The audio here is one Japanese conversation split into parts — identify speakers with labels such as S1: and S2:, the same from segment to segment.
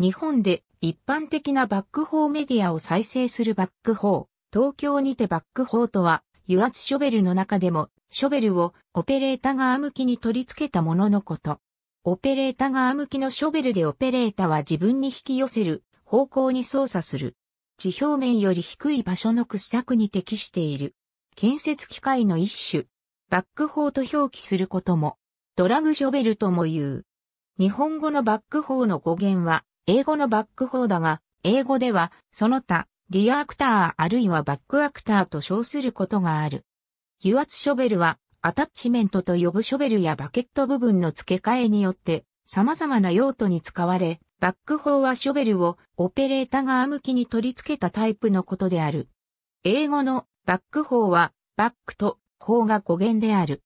S1: 日本で一般的なバックホーメディアを再生するバックホー。東京にてバックホーとは、油圧ショベルの中でも、ショベルをオペレーター側向きに取り付けたもののこと。オペレーター側向きのショベルでオペレータは自分に引き寄せる方向に操作する。地表面より低い場所の掘削に適している。建設機械の一種。バックホーと表記することも、ドラグショベルとも言う。日本語のバックホーの語源は、英語のバック法だが、英語では、その他、リアアクターあるいはバックアクターと称することがある。油圧ショベルは、アタッチメントと呼ぶショベルやバケット部分の付け替えによって、様々な用途に使われ、バック法はショベルをオペレータ側向きに取り付けたタイプのことである。英語のバック法は、バックと法が語源である。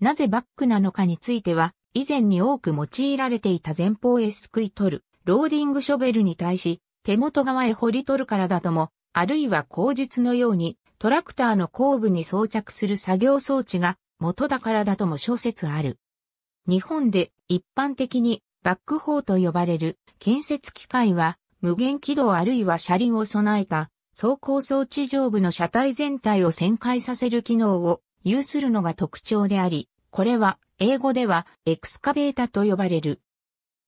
S1: なぜバックなのかについては、以前に多く用いられていた前方へすくい取る、ローディングショベルに対し、手元側へ掘り取るからだとも、あるいは口述のように、トラクターの後部に装着する作業装置が元だからだとも小説ある。日本で一般的にバックホーと呼ばれる建設機械は無限軌道あるいは車輪を備えた走行装置上部の車体全体を旋回させる機能を有するのが特徴であり、これは英語ではエクスカベータと呼ばれる。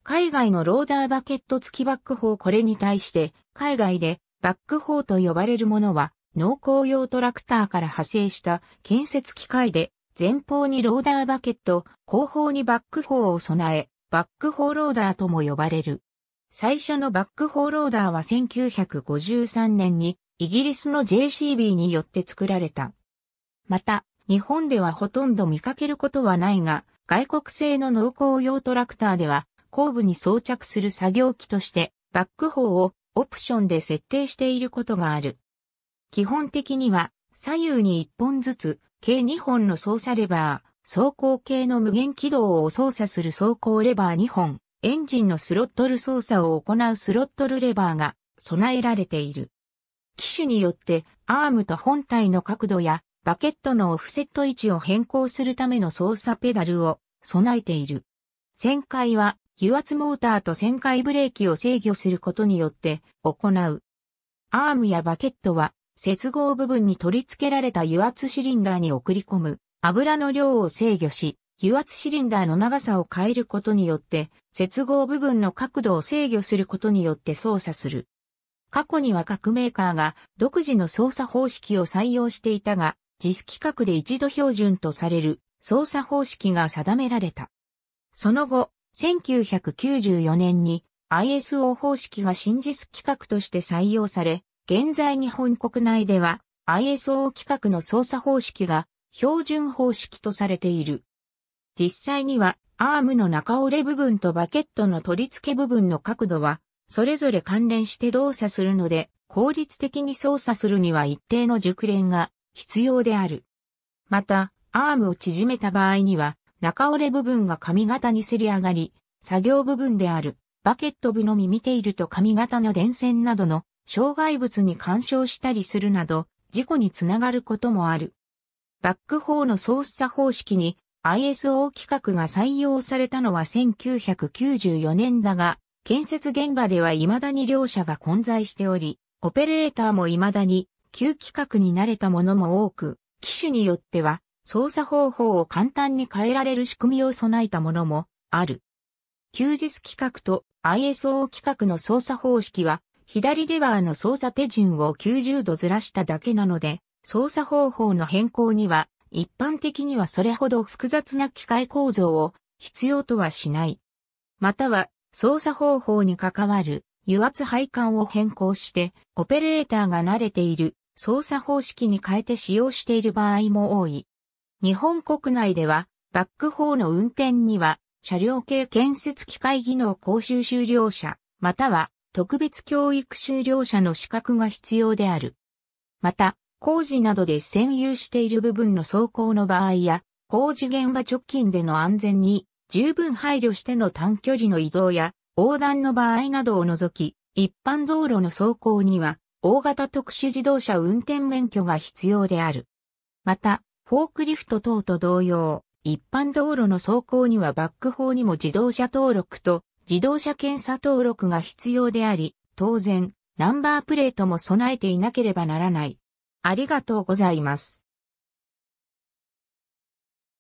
S1: 海外のローダーバケット付きバック砲これに対して、海外でバック砲と呼ばれるものは、農耕用トラクターから派生した建設機械で、前方にローダーバケット、後方にバック砲を備え、バック砲ローダーとも呼ばれる。最初のバックホーローダーは1953年にイギリスの JCB によって作られた。また、日本ではほとんど見かけることはないが、外国製の農耕用トラクターでは後部に装着する作業機として、バックホをオプションで設定していることがある。基本的には、左右に1本ずつ、計2本の操作レバー、走行系の無限軌道を操作する走行レバー2本、エンジンのスロットル操作を行うスロットルレバーが備えられている。機種によってアームと本体の角度やバケットのオフセット位置を変更するための操作ペダルを備えている。旋回は油圧モーターと旋回ブレーキを制御することによって行う。アームやバケットは接合部分に取り付けられた油圧シリンダーに送り込む油の量を制御し、油圧シリンダーの長さを変えることによって、接合部分の角度を制御することによって操作する。過去には各メーカーが独自の操作方式を採用していたが、実規格で一度標準とされる操作方式が定められた。その後、1994年に ISO 方式が真実規格として採用され、現在日本国内では ISO 規格の操作方式が標準方式とされている。実際にはアームの中折れ部分とバケットの取り付け部分の角度はそれぞれ関連して動作するので効率的に操作するには一定の熟練が必要である。また、アームを縮めた場合には中折れ部分が髪型にせり上がり、作業部分であるバケット部のみ見ていると髪型の電線などの障害物に干渉したりするなど、事故につながることもある。バックホーの操作方式に ISO 規格が採用されたのは1994年だが、建設現場では未だに両者が混在しており、オペレーターも未だに旧規格に慣れたものも多く、機種によっては操作方法を簡単に変えられる仕組みを備えたものもある。休日規格と ISO 規格の操作方式は、左レバーの操作手順を90度ずらしただけなので、操作方法の変更には、一般的にはそれほど複雑な機械構造を必要とはしない。または、操作方法に関わる油圧配管を変更して、オペレーターが慣れている操作方式に変えて使用している場合も多い。日本国内では、バックホーの運転には、車両系建設機械技能講習修了者、または特別教育修了者の資格が必要である。また、工事などで占有している部分の走行の場合や、工事現場直近での安全に十分配慮しての短距離の移動や横断の場合などを除き、一般道路の走行には大型特殊自動車運転免許が必要である。また、フォークリフト等と同様、一般道路の走行にはバック法にも自動車登録と自動車検査登録が必要であり、当然、ナンバープレートも備えていなければならない。ありがとうございます。